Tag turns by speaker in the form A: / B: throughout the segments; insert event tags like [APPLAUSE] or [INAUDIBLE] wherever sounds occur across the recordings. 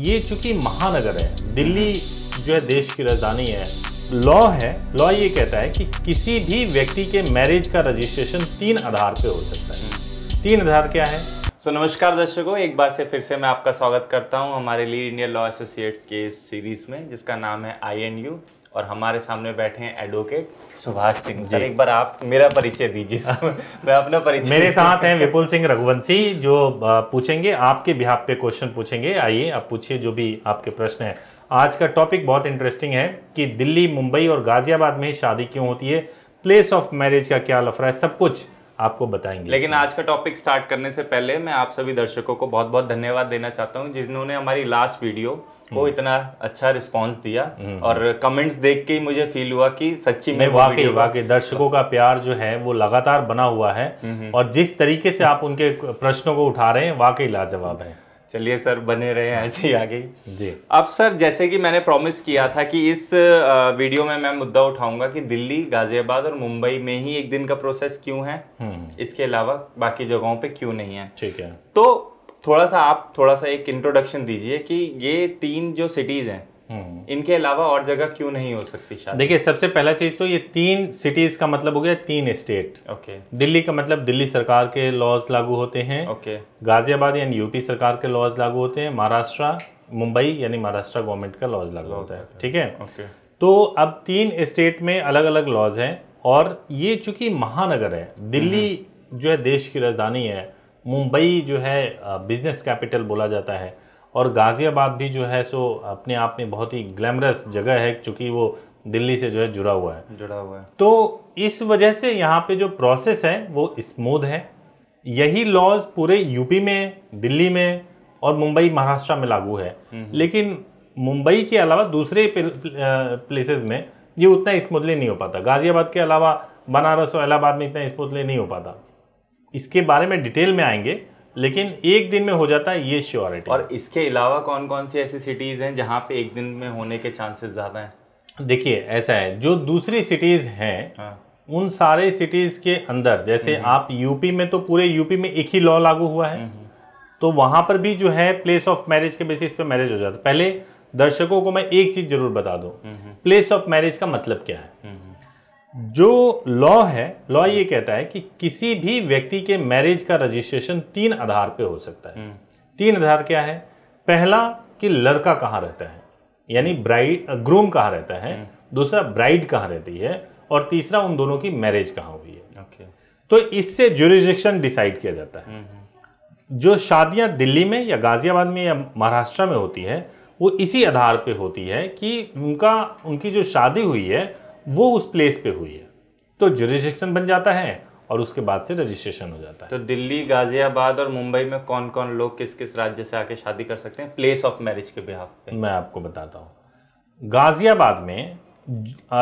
A: ये चूंकि महानगर है दिल्ली जो है देश की राजधानी है लॉ है लॉ ये कहता है कि किसी भी व्यक्ति के मैरिज का रजिस्ट्रेशन तीन आधार पे हो सकता है तीन आधार क्या है सो so, नमस्कार दर्शकों एक बार से फिर से मैं आपका स्वागत करता हूँ हमारे लीड इंडिया लॉ एसोसिएट्स के सीरीज़ में जिसका नाम है आई एन यू और हमारे सामने बैठे हैं एडवोकेट सुभाष सिंह जी एक बार आप मेरा परिचय दीजिए [LAUGHS] मैं अपना परिचय मेरे साथ हैं विपुल सिंह रघुवंशी जो पूछेंगे आपके बिहाब पे क्वेश्चन पूछेंगे आइए आप पूछिए जो भी आपके प्रश्न है आज का टॉपिक बहुत इंटरेस्टिंग है कि दिल्ली मुंबई और गाजियाबाद में शादी क्यों होती है प्लेस ऑफ मैरिज का क्या लफड़ा है सब कुछ आपको बताएंगे लेकिन आज का टॉपिक स्टार्ट करने से पहले मैं आप सभी दर्शकों को बहुत बहुत धन्यवाद देना चाहता हूँ जिन्होंने हमारी लास्ट वीडियो को हम्म। इतना अच्छा रिस्पांस दिया हम्म, हम्म। और कमेंट्स देख के ही मुझे फील हुआ कि सच्ची में वाकई वाकई दर्शकों का प्यार जो है वो लगातार बना हुआ है और जिस तरीके से आप उनके प्रश्नों को उठा रहे हैं वाकई लाजवाब है चलिए सर बने रहे हैं ऐसे ही आगे जी अब सर जैसे कि मैंने प्रॉमिस किया था कि इस वीडियो में मैं मुद्दा उठाऊंगा कि दिल्ली गाजियाबाद और मुंबई में ही एक दिन का प्रोसेस क्यों है इसके अलावा बाकी जगहों पे क्यों नहीं है ठीक है तो थोड़ा सा आप थोड़ा सा एक इंट्रोडक्शन दीजिए कि ये तीन जो सिटीज़ हैं हम्म। इनके अलावा और जगह क्यों नहीं हो सकती शायद देखिए सबसे पहला चीज़ तो ये तीन सिटीज़ का मतलब हो गया तीन स्टेट ओके दिल्ली का मतलब दिल्ली सरकार के लॉज लागू होते हैं ओके गाजियाबाद यानी यूपी सरकार के लॉज लागू होते हैं महाराष्ट्र मुंबई यानी महाराष्ट्र गवर्नमेंट का लॉज लागू होता है ठीक है ओके तो अब तीन स्टेट में अलग अलग लॉज हैं और ये चूंकि महानगर है दिल्ली हम्म। जो है देश की राजधानी है मुंबई जो है बिज़नेस कैपिटल बोला जाता है और गाज़ियाबाद भी जो है सो अपने आप में बहुत ही ग्लैमरस जगह है चूँकि वो दिल्ली से जो है जुड़ा हुआ है जुड़ा हुआ है तो इस वजह से यहाँ पे जो प्रोसेस है वो स्मूथ है यही लॉज पूरे यूपी में दिल्ली में और मुंबई महाराष्ट्र में लागू है हम्म, हम्म। लेकिन मुंबई के अलावा दूसरे प्लेसेस में ये उतना स्मूथली नहीं हो पाता गाज़ियाबाद के अलावा बनारस और इलाहाबाद में इतना स्मूथली नहीं हो पाता इसके बारे में डिटेल में आएंगे लेकिन एक दिन में हो जाता है ये श्योरिटी और इसके अलावा कौन कौन सी ऐसी सिटीज़ हैं जहाँ पे एक दिन में होने के चांसेस ज़्यादा हैं देखिए ऐसा है जो दूसरी सिटीज़ हैं हाँ। उन सारे सिटीज़ के अंदर जैसे हम्म। आप यूपी में तो पूरे यूपी में एक ही लॉ लागू हुआ है हम्म, हम्म। तो वहाँ पर भी जो है प्लेस ऑफ मैरिज के बेसिस पे मैरिज हो जाता है पहले दर्शकों को मैं एक चीज़ ज़रूर बता दूँ प्लेस ऑफ मैरिज का मतलब क्या है जो लॉ है लॉ ये कहता है कि किसी भी व्यक्ति के मैरिज का रजिस्ट्रेशन तीन आधार पे हो सकता है हम्म। तीन आधार क्या है पहला कि लड़का कहाँ रहता है यानी ब्राइड ग्रूम कहाँ रहता है हम्म। दूसरा ब्राइड कहाँ रहती है और तीसरा उन दोनों की मैरिज कहाँ हुई है ओके तो इससे जुरिस्डिक्शन डिसाइड किया जाता है हम्म, जो शादियां दिल्ली में या गाजियाबाद में या महाराष्ट्र में होती है वो इसी आधार पे होती है कि उनका उनकी जो शादी हुई है वो उस प्लेस पे हुई है तो जुरिस्डिक्शन बन जाता है और उसके बाद से रजिस्ट्रेशन हो जाता है तो दिल्ली गाजियाबाद और मुंबई में कौन कौन लोग किस किस राज्य से आके शादी कर सकते हैं प्लेस ऑफ मैरिज के बिहाफ पे मैं आपको बताता हूँ गाजियाबाद में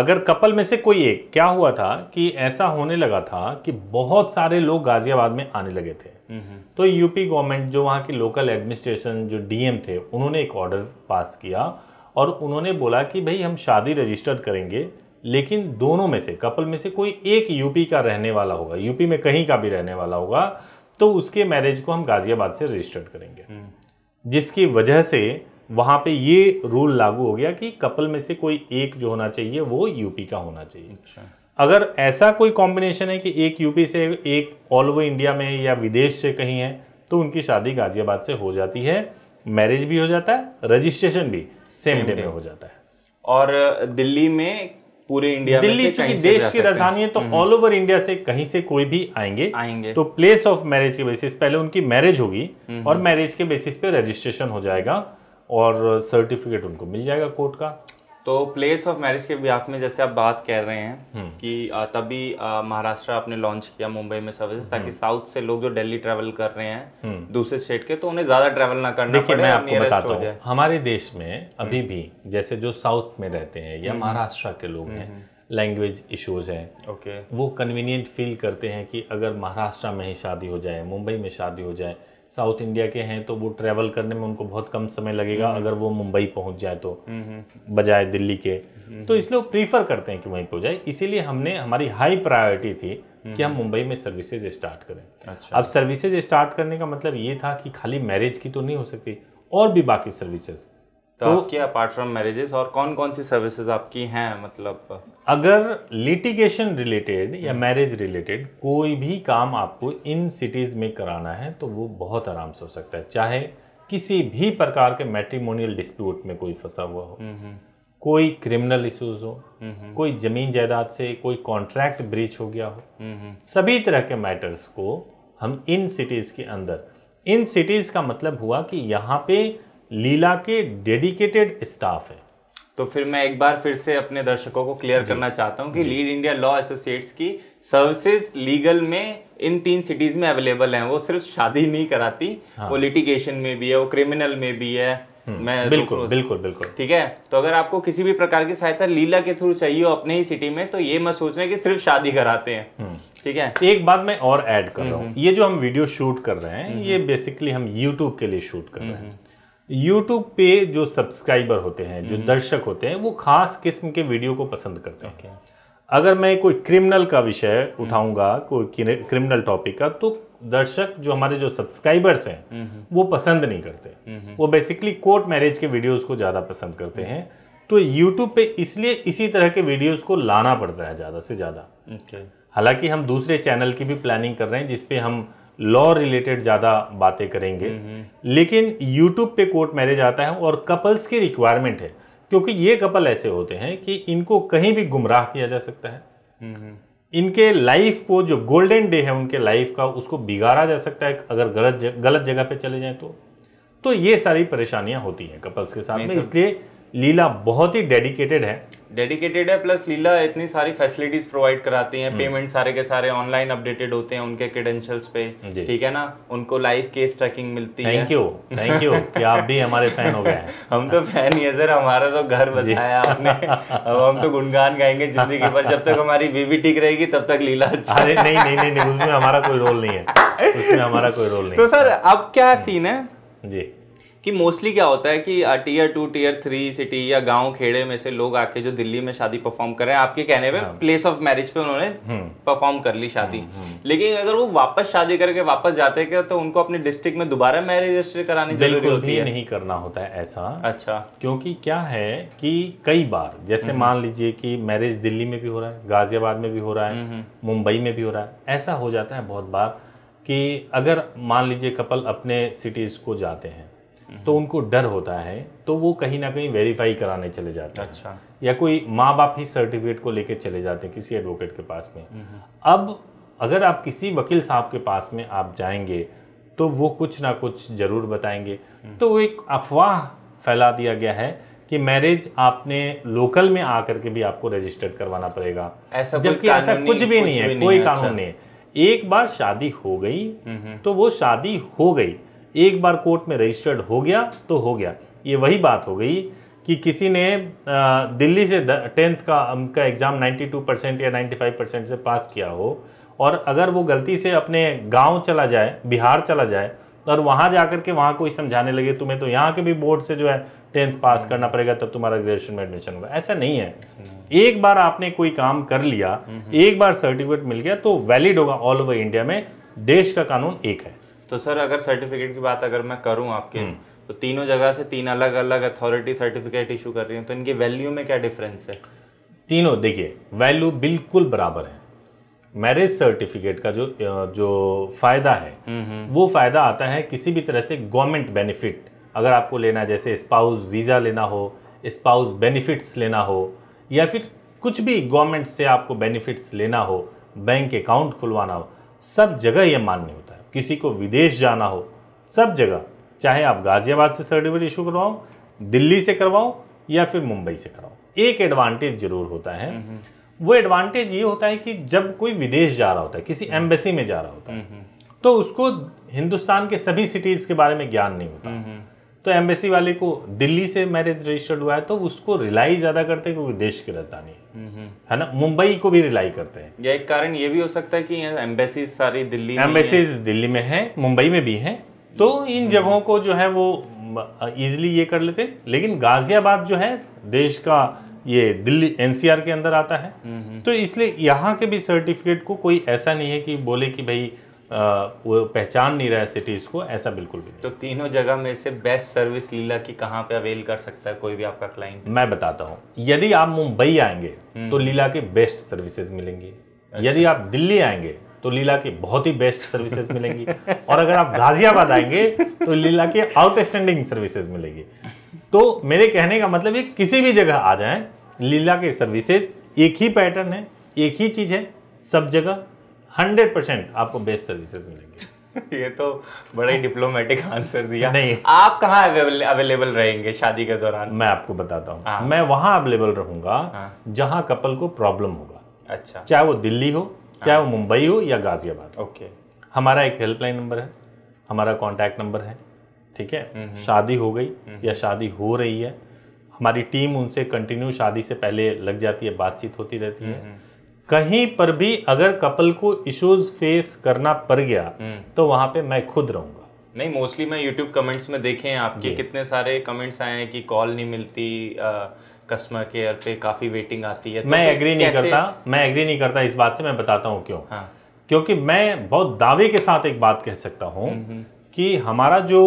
A: अगर कपल में से कोई एक क्या हुआ था कि ऐसा होने लगा था कि बहुत सारे लोग गाजियाबाद में आने लगे थे हम्म, हम्म। तो यूपी गवर्नमेंट जो वहाँ की लोकल एडमिनिस्ट्रेशन जो डीएम थे उन्होंने एक ऑर्डर पास किया और उन्होंने बोला कि भाई हम शादी रजिस्टर करेंगे लेकिन दोनों में से कपल में से कोई एक यूपी का रहने वाला होगा यूपी में कहीं का भी रहने वाला होगा तो उसके मैरिज को हम गाज़ियाबाद से रजिस्टर्ड करेंगे हम्म। जिसकी वजह से वहाँ पे ये रूल लागू हो गया कि कपल में से कोई एक जो होना चाहिए वो यूपी का होना चाहिए अच्छा। अगर ऐसा कोई कॉम्बिनेशन है कि एक यूपी से एक ऑल ओवर इंडिया में या विदेश से कहीं है तो उनकी शादी गाज़ियाबाद से हो जाती है मैरिज भी हो जाता है रजिस्ट्रेशन भी सेम डे में हो जाता है और दिल्ली में पूरे इंडिया दिल्ली चूंकि देश की राजधानी है तो ऑल ओवर इंडिया से कहीं से कोई भी आएंगे आएंगे तो प्लेस ऑफ मैरिज के बेसिस पहले उनकी मैरिज होगी हम्म, और मैरिज हम्म। के बेसिस पे रजिस्ट्रेशन हो जाएगा और सर्टिफिकेट उनको मिल जाएगा कोर्ट का तो प्लेस ऑफ मैरिज के बिहाफ में जैसे आप बात कर रहे हैं हम्म। कि तभी महाराष्ट्र आपने लॉन्च किया मुंबई में सर्विस ताकि साउथ हम्म। से लोग जो दिल्ली ट्रेवल कर रहे हैं हम्म। दूसरे स्टेट के तो उन्हें ज़्यादा ट्रैवल ना करना पड़े मैं आपको बताता हूँ हमारे देश में अभी भी जैसे जो साउथ में रहते हैं या महाराष्ट्र के लोग हैं लैंग्वेज इश्यूज हैं ओके वो कन्वीनियंट फील करते हैं कि अगर महाराष्ट्र में ही शादी हो जाए मुंबई में शादी हो जाए साउथ इंडिया के हैं तो वो ट्रैवल करने में उनको बहुत कम समय लगेगा हम्म। अगर वो मुंबई पहुंच जाए तो
B: हम्म, हम्म,
A: बजाय दिल्ली के तो इसलिए वो प्रीफर करते हैं कि वहीं पर जाए इसीलिए हमने हमारी हाई प्रायोरिटी थी कि हम मुंबई में सर्विसेज स्टार्ट करें अच्छा। अब सर्विसेज स्टार्ट करने का मतलब ये था कि खाली मैरिज की तो नहीं हो सकती और भी बाकी सर्विसेज तो, तो आपकी अपार्ट फ्रॉम मैरिजेस और कौन कौन सी सर्विसेज आपकी हैं मतलब अगर लिटिगेशन रिलेटेड या मैरिज हम्म। रिलेटेड कोई भी काम आपको इन सिटीज़ में कराना है तो वो बहुत आराम से हो सकता है चाहे किसी भी प्रकार के मैट्रीमोनियल डिस्प्यूट में कोई फंसा हुआ हो हम्म, हम्म। कोई क्रिमिनल इश्यूज हो कोई ज़मीन जायदाद से कोई कॉन्ट्रैक्ट ब्रीच हो गया हो सभी तरह के मैटर्स को हम इन सिटीज़ के अंदर इन सिटीज़ का मतलब हुआ कि यहाँ पे लीला के डेडिकेटेड स्टाफ है तो फिर मैं एक बार फिर से अपने दर्शकों को क्लियर करना चाहता हूँ कि लीड इंडिया लॉ एसोसिएट्स की सर्विसेज लीगल में इन तीन सिटीज़ में अवेलेबल हैं वो सिर्फ शादी नहीं कराती हाँ। वो लिटिगेशन में भी है वो क्रिमिनल में भी है हम्म। मैं बिल्कुल बिल्कुल बिल्कुल ठीक है तो अगर आपको किसी भी प्रकार की सहायता लीला के थ्रू चाहिए हो अपने ही सिटी में तो ये मत सोच रहे कि सिर्फ शादी कराते हैं हम्म। ठीक है एक बात मैं और ऐड कर रहा हूँ हम्म, ये जो हम वीडियो शूट कर रहे हैं ये बेसिकली हम यूट्यूब के लिए शूट कर रहे हैं YouTube पे जो सब्सक्राइबर होते हैं जो हम्म। दर्शक होते हैं वो खास किस्म के वीडियो को पसंद करते हैं अगर मैं कोई क्रिमिनल का विषय हम्म। उठाऊंगा कोई क्रिमिनल टॉपिक का तो दर्शक जो हमारे जो सब्सक्राइबर्स हैं हम्म। वो पसंद नहीं करते नहीं। वो बेसिकली कोर्ट मैरिज के वीडियोस को ज़्यादा पसंद करते हैं तो यूट्यूब पे इसलिए इसी तरह के वीडियोस को लाना पड़ता है ज़्यादा से ज़्यादा हालांकि हम दूसरे चैनल की भी प्लानिंग कर रहे हैं जिसपे हम लॉ रिलेटेड ज़्यादा बातें करेंगे हम्म, हम्म। लेकिन यूट्यूब पे कोर्ट मैरिज आता है और कपल्स की रिक्वायरमेंट है क्योंकि ये कपल ऐसे होते हैं कि इनको कहीं भी गुमराह किया जा सकता है हम्म, इनके लाइफ को जो गोल्डन डे है उनके लाइफ का उसको बिगाड़ा जा सकता है अगर गलत जग, गलत जगह पे चले जाएं तो तो ये सारी परेशानियां होती हैं कपल्स के साथ में इसलिए लीला बहुत ही डेडिकेटेड है डेडिकेटेड है प्लस लीला इतनी सारी फैसिलिटीज प्रोवाइड कराती हैं पेमेंट हम्म। सारे के सारे ऑनलाइन अपडेटेड होते हैं उनके क्रेडेंशियल्स पे ठीक है ना उनको लाइव केस ट्रैकिंग मिलती thank है थैंक यू थैंक यू कि आप भी हमारे फैन हो गए हैं [LAUGHS] हम तो फैन ही है सर हमारा तो घर बसाया आपने अब हम तो गुणगान गाएंगे जिंदगी भर जब तक हमारी बीवी ठीक रहेगी तब तक लीला अच्छा अरे नहीं नहीं नहीं उसमें हमारा कोई रोल नहीं है उसमें हमारा कोई रोल नहीं तो सर अब क्या सीन हम्म। है जी कि मोस्टली क्या होता है कि tier two tier three city या गांव खेड़े में से लोग आके जो दिल्ली में शादी परफॉर्म कर रहे हैं आपके कहने पे प्लेस ऑफ मैरिज पे उन्होंने परफॉर्म हम्म। कर ली शादी हम्म, हम्म। लेकिन अगर वो वापस शादी करके वापस जाते हैं तो उनको अपने डिस्ट्रिक्ट में दोबारा मैरिज रजिस्टर करानी जरूरी होती है नहीं करना होता है ऐसा अच्छा क्योंकि क्या है कि कई बार जैसे मान लीजिए कि मैरिज दिल्ली में भी हो रहा है गाजियाबाद में भी हो रहा है मुंबई में भी हो रहा है ऐसा हो जाता है बहुत बार कि अगर मान लीजिए कपल अपने सिटीज़ को जाते हैं तो उनको डर होता है तो वो कहीं ना कहीं वेरीफाई कराने चले जाते हैं अच्छा या कोई माँ बाप ही सर्टिफिकेट को लेकर चले जाते हैं किसी एडवोकेट के पास में हम्म। अब अगर आप किसी वकील साहब के पास में आप जाएंगे तो वो कुछ ना कुछ ज़रूर बताएंगे हम्म। तो वो एक अफवाह फैला दिया गया है कि मैरिज आपने लोकल में आकर के भी आपको रजिस्टर्ड करवाना पड़ेगा ऐसा जबकि ऐसा कुछ भी नहीं है कोई कानून अच्छा। नहीं है एक बार शादी हो गई हम्म, तो वो शादी हो गई एक बार कोर्ट में रजिस्टर्ड हो गया तो हो गया ये वही बात हो गई कि किसी ने दिल्ली से टेंथ का का एग्ज़ाम 92 परसेंट या 95 परसेंट से पास किया हो और अगर वो गलती से अपने गांव चला जाए बिहार चला जाए और वहां जाकर के वहां कोई समझाने लगे तुम्हें तो यहाँ के भी बोर्ड से जो है टेंथ पास हम्म। करना पड़ेगा तब तुम्हारा ग्रेजुएशन में एडमिशन होगा ऐसा नहीं है हम्म। एक बार आपने कोई काम कर लिया हम्म। एक बार सर्टिफिकेट मिल गया तो वैलिड होगा ऑल ओवर इंडिया में देश का कानून एक है तो सर अगर सर्टिफिकेट की बात अगर मैं करूँ आपके हम्म। तो तीनों जगह से तीन अलग अलग अथॉरिटी सर्टिफिकेट इशू कर रही हैं तो इनकी वैल्यू में क्या डिफरेंस है तीनों देखिए वैल्यू बिल्कुल बराबर है मैरिज सर्टिफिकेट का जो जो फ़ायदा है हम्म, हम्म। वो फ़ायदा आता है किसी भी तरह से गवर्नमेंट बेनिफिट अगर आपको लेना है जैसे स्पाउस वीज़ा लेना हो स्पाउस बेनिफिट्स लेना हो या फिर कुछ भी गवर्नमेंट से आपको बेनिफिट्स लेना हो बैंक अकाउंट खुलवाना हो सब जगह ये मान्य हो किसी को विदेश जाना हो सब जगह चाहे आप गाज़ियाबाद से सर्टिफिकेट इशू करवाओ दिल्ली से करवाओ या फिर मुंबई से कराओ एक एडवांटेज जरूर होता है वो एडवांटेज ये होता है कि जब कोई विदेश जा रहा होता है किसी एम्बेसी हम्म। में जा रहा होता है तो उसको हिंदुस्तान के सभी सिटीज़ के बारे में ज्ञान नहीं होता तो एम्बेसी वाले को दिल्ली से मैरिज रजिस्टर्ड हुआ है तो उसको रिलाई ज़्यादा करते हैं क्योंकि देश की राजधानी है है ना मुंबई को भी रिलाई करते हैं या एक कारण ये भी हो सकता है कि एम्बेसी सारी दिल्ली एम्बेसी दिल्ली में है मुंबई में भी है तो इन हम्म। जगहों को जो है वो इजिली ये कर लेते लेकिन गाज़ियाबाद जो है देश का ये दिल्ली एनसीआर के अंदर आता है तो इसलिए यहाँ के भी सर्टिफिकेट को कोई ऐसा नहीं है कि बोले कि भाई वो पहचान नहीं रहा है सिटीज़ को ऐसा बिल्कुल भी तो तीनों जगह में से बेस्ट सर्विस लीला की कहाँ पे अवेल कर सकता है कोई भी आपका क्लाइंट मैं बताता हूँ यदि आप मुंबई आएंगे हम्म। तो लीला के बेस्ट सर्विसेज मिलेंगी अच्छा। यदि आप दिल्ली आएंगे तो लीला की बहुत ही बेस्ट सर्विसेज मिलेंगी [LAUGHS] और अगर आप गाजियाबाद आएंगे तो लीला की आउटस्टैंडिंग सर्विसेज मिलेगी तो मेरे कहने का मतलब ये किसी भी जगह आ जाएं लीला के सर्विसेज एक ही पैटर्न है एक ही चीज़ है सब जगह हंड्रेड परसेंट आपको बेस्ट सर्विसेज मिलेंगे [LAUGHS] ये तो बड़ा ही डिप्लोमेटिक आंसर दिया नहीं आप कहाँ अवेलेबल रहेंगे शादी के दौरान मैं आपको बताता हूँ हाँ। मैं वहाँ अवेलेबल रहूंगा हाँ। जहाँ कपल को प्रॉब्लम होगा अच्छा चाहे वो दिल्ली हो हाँ। चाहे वो मुंबई हो या गाजियाबाद ओके हमारा एक हेल्पलाइन नंबर है हमारा कॉन्टैक्ट नंबर है ठीक है हम्म, हम्म। शादी हो गई हम्म। या शादी हो रही है हमारी टीम उनसे कंटिन्यू शादी से पहले लग जाती है बातचीत होती रहती है कहीं पर भी अगर कपल को इश्यूज फेस करना पड़ गया हम्म। तो वहां पे मैं खुद रहूँगा नहीं मोस्टली मैं यूट्यूब कमेंट्स में देखे हैं आपके कितने सारे कमेंट्स आए हैं कि कॉल नहीं मिलती कस्टमर केयर पे काफ़ी वेटिंग आती है तो मैं एग्री नहीं करता मैं एग्री नहीं करता इस बात से मैं बताता हूँ क्यों हाँ। क्योंकि मैं बहुत दावे के साथ एक बात कह सकता हूँ हम्म, हम्म। कि हमारा जो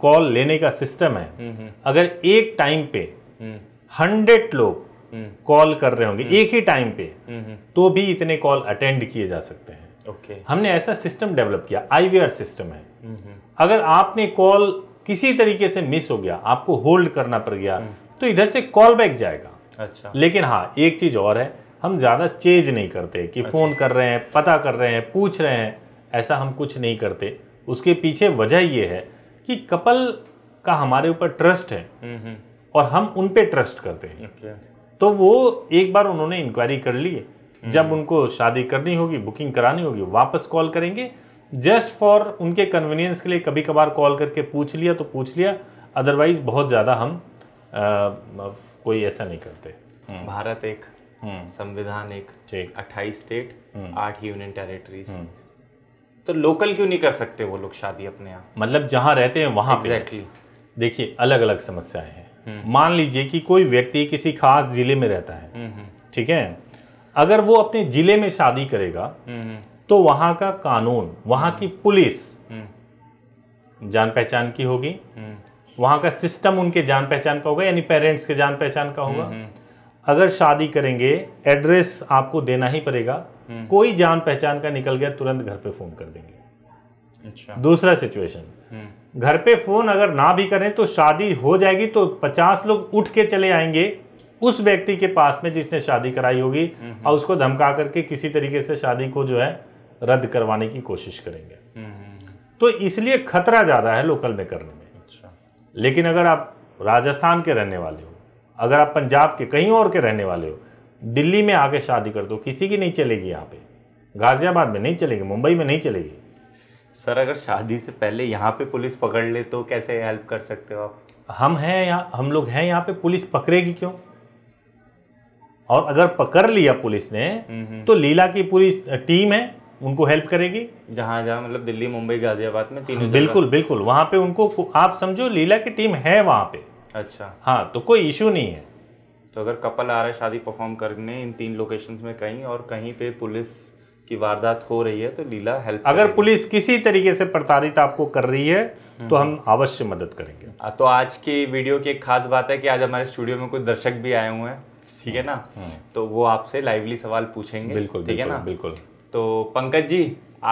A: कॉल लेने का सिस्टम है अगर एक टाइम पे हंड्रेड लोग हम्म। कॉल कर रहे होंगे हम्म। एक ही टाइम पे हम्म, तो भी इतने कॉल अटेंड किए जा सकते हैं ओके हमने ऐसा सिस्टम डेवलप किया आईवीआर सिस्टम है अगर आपने कॉल किसी तरीके से मिस हो गया आपको होल्ड करना पड़ गया तो इधर से कॉल बैक जाएगा अच्छा लेकिन हाँ एक चीज और है हम ज्यादा चेंज नहीं करते कि अच्छा। फोन कर रहे हैं पता कर रहे हैं पूछ रहे हैं ऐसा हम कुछ नहीं करते उसके पीछे वजह यह है कि कपल का हमारे ऊपर ट्रस्ट है और हम उन पे ट्रस्ट करते हैं तो वो एक बार उन्होंने इंक्वायरी कर ली है जब हम्म। उनको शादी करनी होगी बुकिंग करानी होगी वापस कॉल करेंगे जस्ट फॉर उनके कन्वीनियंस के लिए कभी कभार कॉल करके पूछ लिया तो पूछ लिया अदरवाइज बहुत ज़्यादा हम आ, कोई ऐसा नहीं करते हम्म। भारत एक हम्म। संविधान एक अट्ठाईस स्टेट आठ यूनियन टेरिटरीज तो लोकल क्यों नहीं कर सकते वो लोग शादी अपने यहाँ मतलब जहाँ रहते हैं वहाँ एग्जैक्टली exactly. देखिए अलग अलग समस्याएं हैं मान लीजिए कि कोई व्यक्ति किसी खास जिले में रहता है हम्म, हम्म। ठीक है अगर वो अपने जिले में शादी करेगा हम्म, तो वहां का कानून वहां की पुलिस जान पहचान की होगी वहां का सिस्टम उनके जान पहचान का होगा यानी पेरेंट्स के जान पहचान का होगा अगर शादी करेंगे एड्रेस आपको देना ही पड़ेगा कोई जान पहचान का निकल गया तुरंत घर पे फोन कर देंगे
B: अच्छा दूसरा
A: सिचुएशन घर पे फ़ोन अगर ना भी करें तो शादी हो जाएगी तो पचास लोग उठ के चले आएंगे उस व्यक्ति के पास में जिसने शादी कराई होगी और उसको धमका करके किसी तरीके से शादी को जो है रद्द करवाने की कोशिश करेंगे तो इसलिए खतरा ज़्यादा है लोकल में करने में अच्छा। लेकिन अगर आप राजस्थान के रहने वाले हो अगर आप पंजाब के कहीं और के रहने वाले हो दिल्ली में आके शादी कर दो किसी की नहीं चलेगी यहाँ पे गाज़ियाबाद में नहीं चलेगी मुंबई में नहीं चलेगी सर अगर शादी से पहले यहाँ पे पुलिस पकड़ ले तो कैसे हेल्प कर सकते हो आप हम हैं यहाँ हम लोग हैं यहाँ पे पुलिस पकड़ेगी क्यों और अगर पकड़ लिया पुलिस ने तो लीला की पूरी टीम है उनको हेल्प करेगी जहाँ जहाँ मतलब दिल्ली मुंबई गाजियाबाद में तीनों बिल्कुल बिल्कुल वहाँ पे उनको आप समझो लीला की टीम है वहाँ पे अच्छा हाँ तो कोई इशू नहीं है तो अगर कपल आ रहा है शादी परफॉर्म करने इन तीन लोकेशंस में कहीं और कहीं पे पुलिस की वारदात हो रही है तो लीला हेल्प अगर पुलिस किसी तरीके से प्रताड़ित आपको कर रही है तो हम अवश्य मदद करेंगे तो आज की वीडियो की एक खास बात है कि आज हमारे स्टूडियो में कुछ दर्शक भी आए हुए हैं ठीक है ना हम्म। तो वो आपसे लाइवली सवाल पूछेंगे बिल्कुल ठीक है ना बिल्कुल तो पंकज जी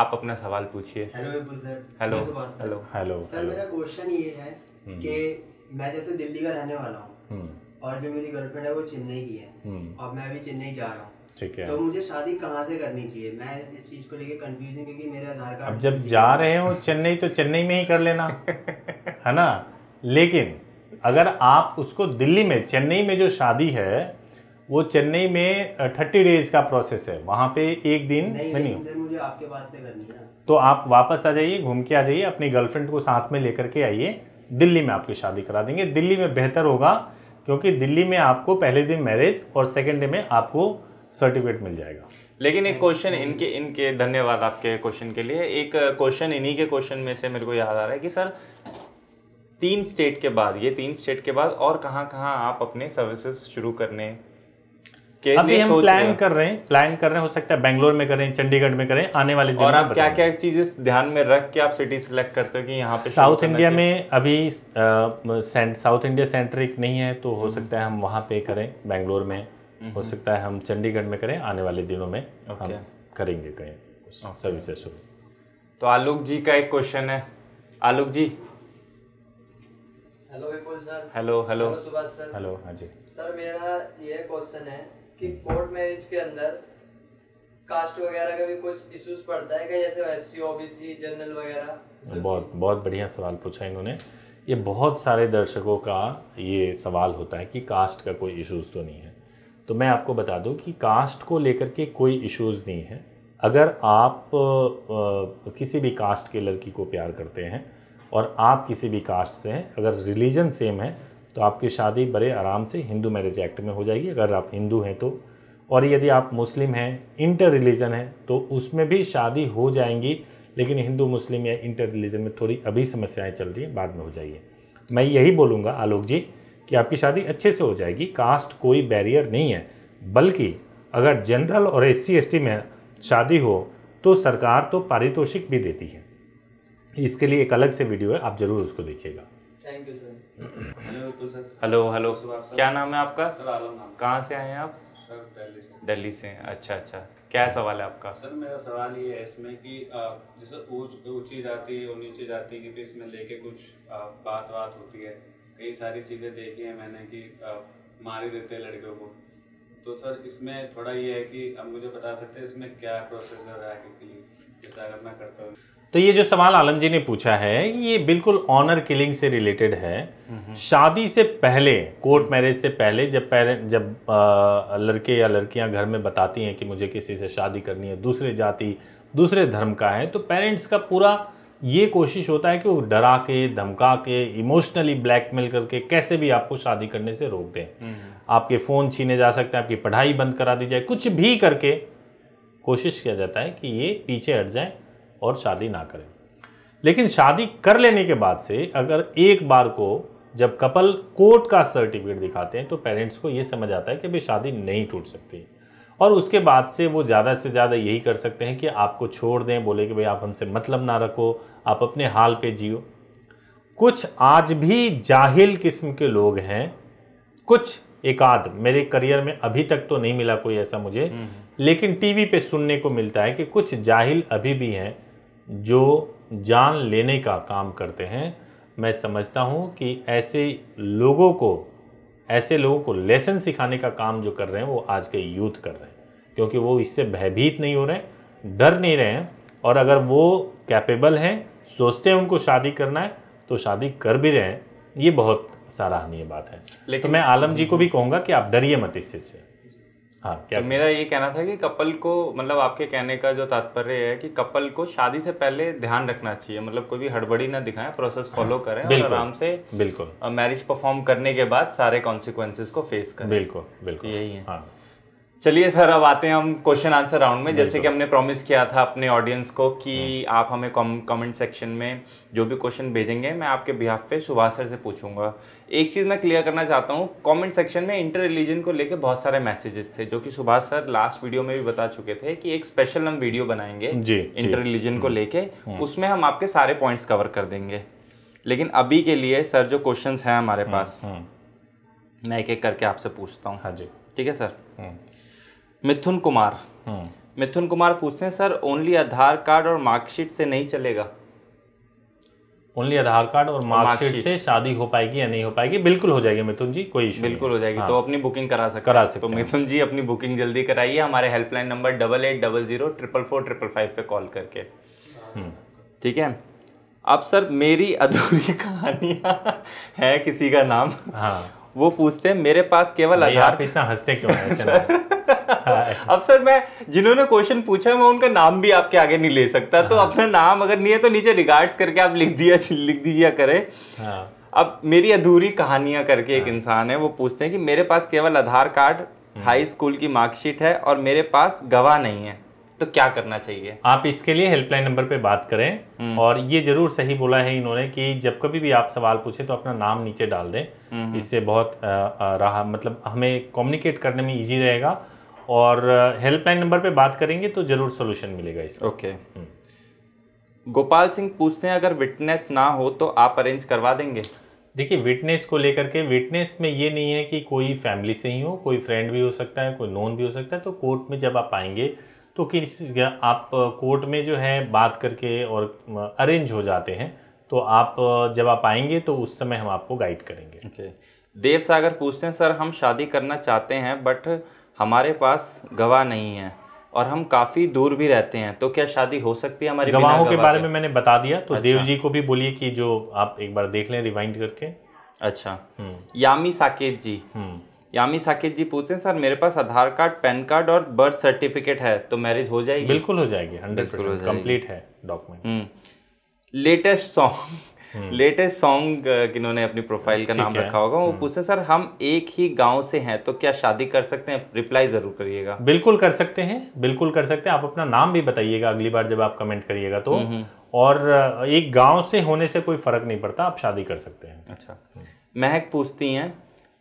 A: आप अपना सवाल पूछिए हेलो हेलो हेलो सर मेरा क्वेश्चन ये है हम्म। कि मैं जैसे दिल्ली का रहने वाला हूँ हम्म। और जो मेरी गर्लफ्रेंड है वो चेन्नई की है और मैं भी चेन्नई जा रहा हूँ ठीक है तो मुझे शादी कहाँ से करनी चाहिए मैं इस चीज को लेके कंफ्यूज हूँ क्योंकि मेरे आधार कार्ड अब जब जा रहे हो चेन्नई तो चेन्नई में ही कर लेना [LAUGHS] है ना लेकिन अगर आप उसको दिल्ली में चेन्नई में जो शादी है वो चेन्नई में थर्टी डेज का प्रोसेस है वहाँ पे एक दिन नहीं, नहीं, नहीं मुझे आपके पास से करनी है तो आप वापस आ जाइए घूम के आ जाइए अपनी गर्लफ्रेंड को साथ में लेकर के आइए दिल्ली में आपकी शादी करा देंगे दिल्ली में बेहतर होगा क्योंकि दिल्ली में आपको पहले दिन मैरिज और सेकेंड डे में आपको सर्टिफिकेट मिल जाएगा लेकिन एक क्वेश्चन इनके इनके धन्यवाद आपके क्वेश्चन के लिए एक क्वेश्चन इन्हीं के क्वेश्चन में से मेरे को याद आ रहा है कि सर तीन स्टेट के बाद ये तीन स्टेट के बाद और कहाँ कहाँ आप अपने सर्विसेज शुरू करने के अभी हम प्लान कर रहे हैं प्लान कर रहे हैं हो सकता है बैंगलोर में करें चंडीगढ़ में करें आने वाले और आप क्या क्या चीज़ें ध्यान में रख के आप सिटी सिलेक्ट करते हो कि यहाँ पे साउथ इंडिया में अभी साउथ इंडिया सेंट्रिक नहीं है तो हो हम्म। सकता है हम वहाँ पे करें बैंगलोर में हो सकता है हम चंडीगढ़ में करें आने वाले दिनों में हम करेंगे कहीं okay. सर्विसेज शुरू तो आलोक जी का एक क्वेश्चन है Alok ji hello Vipul sir hello hello Subhash sir hello हाँ जी सर मेरा ये क्वेश्चन है कि कोर्ट मैरिज के अंदर कास्ट वगैरह का भी कुछ इश्यूज पड़ता है क्या जैसे एससी ओबीसी जनरल वगैरह बहुत बहुत बढ़िया सवाल पूछा इन्होंने ये बहुत सारे दर्शकों का ये सवाल होता है कि कास्ट का कोई इश्यूज तो नहीं है तो मैं आपको बता दूं कि कास्ट को लेकर के कोई इश्यूज़ नहीं है अगर आप किसी भी कास्ट के लड़की को प्यार करते हैं और आप किसी भी कास्ट से हैं अगर रिलीजन सेम है तो आपकी शादी बड़े आराम से हिंदू मैरिज एक्ट में हो जाएगी अगर आप हिंदू हैं तो और यदि आप मुस्लिम हैं इंटर रिलीजन है तो उसमें भी शादी हो जाएंगी लेकिन हिंदू मुस्लिम या इंटर रिलीजन में थोड़ी अभी समस्याएं चल रही हैं बाद में हो जाइए मैं यही बोलूँगा आलोक जी कि आपकी शादी अच्छे से हो जाएगी कास्ट कोई बैरियर नहीं है बल्कि अगर जनरल और एस सी में शादी हो तो सरकार तो पारितोषिक भी देती है इसके लिए एक अलग से वीडियो है आप ज़रूर उसको देखिएगा
B: thank you sir
A: hello hello hello क्या नाम है आपका सर आलम नाम कहाँ से आए हैं आप सर दिल्ली से दिल्ली से अच्छा अच्छा क्या सवाल है आपका सर मेरा सवाल ये है इसमें कि जैसे ऊंची जाति और नीचे जाति की इसमें लेके कुछ बात बात होती है कई सारी चीज़ें देखी हैं मैंने कि मार ही देते हैं लड़कियों को तो सर इसमें थोड़ा ये है कि अब मुझे बता सकते हैं इसमें क्या प्रोसेसर है आगे के लिए जैसा अगर मैं करता हूँ तो ये जो सवाल आलम जी ने पूछा है ये बिल्कुल ऑनर किलिंग से रिलेटेड है शादी से पहले कोर्ट मैरिज से पहले जब पेरेंट जब आ, लड़के या लड़कियां घर में बताती हैं कि मुझे किसी से शादी करनी है दूसरे जाति दूसरे धर्म का है तो पेरेंट्स का पूरा ये कोशिश होता है कि वो डरा के धमका के इमोशनली ब्लैकमेल करके कैसे भी आपको शादी करने से रोक दें हम्म। आपके फ़ोन छीने जा सकते हैं आपकी पढ़ाई बंद करा दी जाए कुछ भी करके कोशिश किया जाता है कि ये पीछे हट जाए और शादी ना करें लेकिन शादी कर लेने के बाद से अगर एक बार को जब कपल कोर्ट का सर्टिफिकेट दिखाते हैं तो पेरेंट्स को ये समझ आता है कि भाई शादी नहीं टूट सकती और उसके बाद से वो ज़्यादा से ज़्यादा यही कर सकते हैं कि आपको छोड़ दें बोले कि भाई आप हमसे मतलब ना रखो आप अपने हाल पे जियो कुछ आज भी जाहिल किस्म के लोग हैं कुछ आध मेरे करियर में अभी तक तो नहीं मिला कोई ऐसा मुझे हम्म, हम्म। लेकिन टीवी पे सुनने को मिलता है कि कुछ जाहिल अभी भी हैं जो जान लेने का काम करते हैं मैं समझता हूँ कि ऐसे लोगों को ऐसे लोगों को लेसन सिखाने का काम जो कर रहे हैं वो आज के यूथ कर रहे हैं क्योंकि वो इससे भयभीत नहीं हो रहे हैं डर नहीं रहे हैं और अगर वो कैपेबल हैं सोचते हैं उनको शादी करना है तो शादी कर भी रहे हैं ये बहुत सराहनीय बात है तो लेकिन तो मैं आलम जी को भी कहूँगा कि आप डरिए मत इस चीज़ से हाँ क्या तो मेरा ये कहना था कि कपल को मतलब आपके कहने का जो तात्पर्य है कि कपल को शादी से पहले ध्यान रखना चाहिए मतलब कोई भी हड़बड़ी ना दिखाएं प्रोसेस फॉलो हाँ, करें और आराम से बिल्कुल मैरिज परफॉर्म करने के बाद सारे कॉन्सिक्वेंसेज को फेस करें बिल्कुल बिल्कुल यही है हाँ चलिए सर अब आते हैं हम क्वेश्चन आंसर राउंड में जैसे कि हमने प्रॉमिस किया था अपने ऑडियंस को कि हम्म। आप हमें कमेंट सेक्शन में जो भी क्वेश्चन भेजेंगे मैं आपके बिहाफ पे सुभाष सर से पूछूंगा एक चीज़ मैं क्लियर करना चाहता हूँ कमेंट सेक्शन में इंटर रिलीजन को लेके बहुत सारे मैसेजेस थे जो कि सुभाष सर लास्ट वीडियो में भी बता चुके थे कि एक स्पेशल हम वीडियो बनाएंगे इंटर रिलीजन को हम्म। लेके हम्म। उसमें हम आपके सारे पॉइंट्स कवर कर देंगे लेकिन अभी के लिए सर जो क्वेश्चन हैं हमारे पास मैं एक एक करके आपसे पूछता हूँ हाँ जी ठीक है सर मिथुन कुमार हम्म। मिथुन कुमार पूछते हैं सर ओनली आधार कार्ड और मार्कशीट से नहीं चलेगा ओनली आधार कार्ड और मार्कशीट से शादी हो पाएगी या नहीं हो पाएगी बिल्कुल हो जाएगी मिथुन जी कोई इशू बिल्कुल हो जाएगी तो हाँ। तो अपनी बुकिंग करा सकते करा सकते तो मिथुन जी अपनी बुकिंग जल्दी कराइए हमारे helpline number double eight double zero triple four triple five पे कॉल करके हम्म। ठीक है अब सर मेरी अधूरी [LAUGHS] कहानियाँ है किसी का नाम हाँ वो पूछते हैं मेरे पास केवल आधार इतना हंसते क्यों [LAUGHS] अब सर मैं जिन्होंने क्वेश्चन पूछा मैं उनका नाम भी आपके आगे नहीं ले सकता तो हाँ। अपना नाम अगर नहीं है तो नीचे रिगार्ड्स करके आप लिख दिया लिख दीजिए करें हाँ। अब मेरी अधूरी कहानियां करके एक हाँ। इंसान है वो पूछते हैं कि मेरे पास केवल आधार कार्ड हाई हम्म। स्कूल की मार्कशीट है और मेरे पास गवाह नहीं है तो क्या करना चाहिए आप इसके लिए हेल्पलाइन नंबर पे बात करें हम्म। और ये जरूर सही बोला है इन्होंने कि जब कभी भी आप सवाल पूछे तो अपना नाम नीचे डाल दें हम्म। इससे बहुत राह मतलब हमें कम्युनिकेट करने में ईजी रहेगा और हेल्पलाइन नंबर पे बात करेंगे तो ज़रूर सोल्यूशन मिलेगा इसका ओके हम्म। गोपाल सिंह पूछते हैं अगर विटनेस ना हो तो आप अरेंज करवा देंगे देखिए विटनेस को लेकर के विटनेस में ये नहीं है कि कोई फैमिली से ही हो कोई फ्रेंड भी हो सकता है कोई नॉन भी हो सकता है तो कोर्ट में जब आप आएंगे तो कि आप कोर्ट में जो है बात करके और अरेंज हो जाते हैं तो आप जब आप आएंगे तो उस समय हम आपको गाइड करेंगे ओके okay. देव सागर पूछते हैं सर हम शादी करना चाहते हैं बट हमारे पास गवाह नहीं है और हम काफ़ी दूर भी रहते हैं तो क्या शादी हो सकती है हमारी गवाहों के बारे में मैंने बता दिया तो अच्छा। देव जी को भी बोलिए कि जो आप एक बार देख लें रिवाइंड करके अच्छा हम्म। यामी साकेत जी हम्म। यामी साकेत जी पूछते हैं सर मेरे पास आधार कार्ड पैन कार्ड और बर्थ सर्टिफिकेट है तो मैरिज हो जाएगी बिल्कुल हो जाएगी हंड्रेड परसेंट कम्प्लीट है
B: डॉक्यूमेंट
A: लेटेस्ट सॉन्ग हम्म। लेटेस्ट सॉन्ग जिन्होंने अपनी प्रोफाइल का नाम रखा होगा वो हम्म। पूछे सर हम एक ही गाँव से हैं तो क्या शादी कर सकते हैं रिप्लाई ज़रूर करिएगा बिल्कुल कर सकते हैं बिल्कुल कर सकते हैं आप अपना नाम भी बताइएगा अगली बार जब आप कमेंट करिएगा तो हम्म, और एक गांव से होने से कोई फ़र्क नहीं पड़ता आप शादी कर सकते हैं अच्छा महक पूछती हैं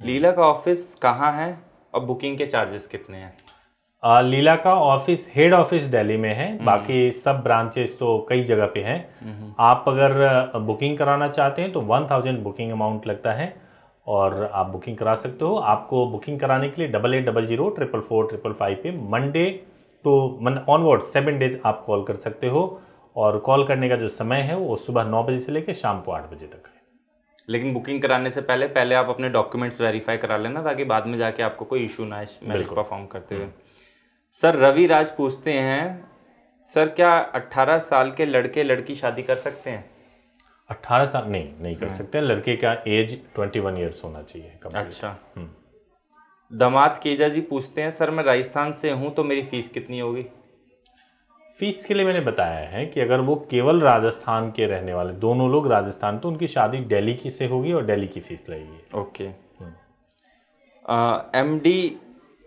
A: लीला का ऑफिस कहाँ है और बुकिंग के चार्जेस कितने हैं लीला का ऑफिस हेड ऑफिस दिल्ली में है हम्म। बाकी सब ब्रांचेस तो कई जगह पे हैं हम्म। आप अगर बुकिंग कराना चाहते हैं तो वन थाउजेंड बुकिंग अमाउंट लगता है और आप बुकिंग करा सकते हो आपको बुकिंग कराने के लिए double eight double zero triple four triple five पे मंडे टू मन ऑनवर्ड सेवन डेज आप कॉल कर सकते हो और कॉल करने का जो समय है वो सुबह नौ बजे से लेकर शाम को आठ बजे तक है लेकिन बुकिंग कराने से पहले पहले आप अपने डॉक्यूमेंट्स वेरीफाई करा लेना ताकि बाद में जाके आपको कोई इशू ना आए मैरिज परफॉर्म करते हुए सर रवि राज पूछते हैं सर क्या 18 साल के लड़के लड़की शादी कर सकते हैं 18 साल नहीं नहीं कर हाँ। सकते लड़के का एज 21 ईयर्स होना चाहिए अच्छा हम्म। दमाद केजा जी पूछते हैं सर मैं राजस्थान से हूँ तो मेरी फीस कितनी होगी फीस के लिए मैंने बताया है कि अगर वो केवल राजस्थान के रहने वाले दोनों लोग राजस्थान तो उनकी शादी दिल्ली की से होगी और दिल्ली की फीस लगेगी ओके हम्म। एम डी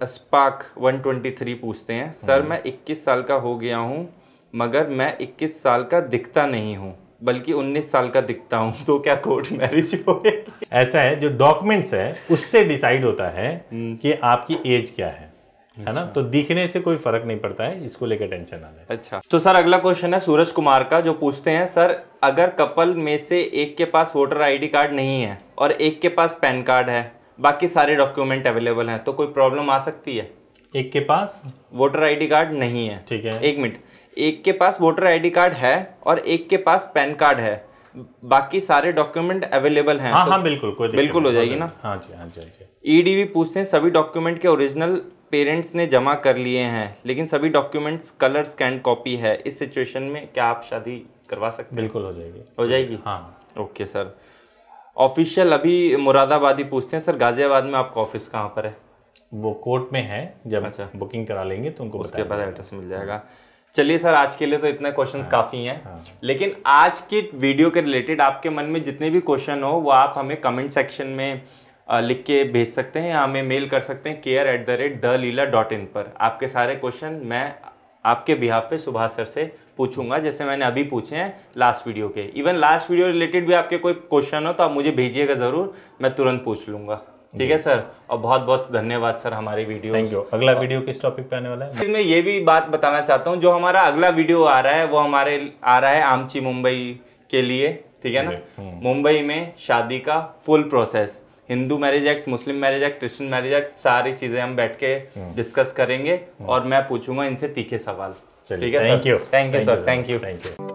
A: स्पाक 123 पूछते हैं सर हम्म। मैं 21 साल का हो गया हूँ मगर मैं 21 साल का दिखता नहीं हूँ बल्कि 19 साल का दिखता हूँ [LAUGHS] तो क्या कोर्ट मैरिज होगी ऐसा है जो डॉक्यूमेंट्स है उससे डिसाइड होता है हम्म। कि आपकी एज क्या है है ना अच्छा। तो दिखने से कोई फर्क नहीं पड़ता है इसको लेकर टेंशन ना लें अच्छा तो सर अगला क्वेश्चन है सूरज कुमार का जो पूछते हैं सर अगर कपल में से एक के पास वोटर आईडी कार्ड नहीं है और एक के पास पैन कार्ड है बाकी सारे डॉक्यूमेंट अवेलेबल हैं तो कोई प्रॉब्लम आ सकती है एक के पास वोटर आईडी कार्ड नहीं है ठीक है एक मिनट एक के पास वोटर आईडी कार्ड है और एक के पास पैन कार्ड है बाकी सारे डॉक्यूमेंट अवेलेबल हैं हाँ, तो हाँ, बिल्कुल कोई बिल्कुल हो जाएगी ना हाँ जी हाँ जी हाँ जी e भी पूछते हैं सभी डॉक्यूमेंट के ओरिजिनल पेरेंट्स ने जमा कर लिए हैं लेकिन सभी डॉक्यूमेंट्स कलर स्कैंड कॉपी है इस सिचुएशन में क्या आप शादी करवा सकते बिल्कुल हो जाएगी हो जाएगी हाँ ओके सर ऑफिशियल अभी मुरादाबादी पूछते हैं सर गाजियाबाद में आपका ऑफिस कहाँ पर है वो कोर्ट में है जब अच्छा बुकिंग करा लेंगे तो उनको उसके बाद एड्रेस मिल जाएगा चलिए सर आज के लिए तो इतने क्वेश्चन हाँ, काफ़ी हैं हाँ। लेकिन आज के वीडियो के रिलेटेड आपके मन में जितने भी क्वेश्चन हो वो आप हमें कमेंट सेक्शन में लिख के भेज सकते हैं या हमें मेल कर सकते हैं care at the rate the Leela dot in पर आपके सारे क्वेश्चन मैं आपके बिहाफ पे सुभाष सर से पूछूंगा जैसे मैंने अभी पूछे हैं लास्ट वीडियो के इवन लास्ट वीडियो रिलेटेड भी आपके कोई क्वेश्चन हो तो आप मुझे भेजिएगा ज़रूर मैं तुरंत पूछ लूँगा ठीक है सर और बहुत बहुत धन्यवाद सर हमारी वीडियो थैंक यू अगला वीडियो किस टॉपिक पे आने वाला है मैं ये भी बात बताना चाहता हूँ जो हमारा अगला वीडियो आ रहा है वो हमारे आ रहा है आमची मुंबई के लिए ठीक है ना हम्म। मुंबई में शादी का full process Hindu marriage act Muslim marriage act Christian marriage act सारी चीज़ें हम बैठ के डिस्कस हम्म। करेंगे हम्म। और मैं पूछूंगा इनसे तीखे सवाल चलिए thank you thank you sir thank you thank you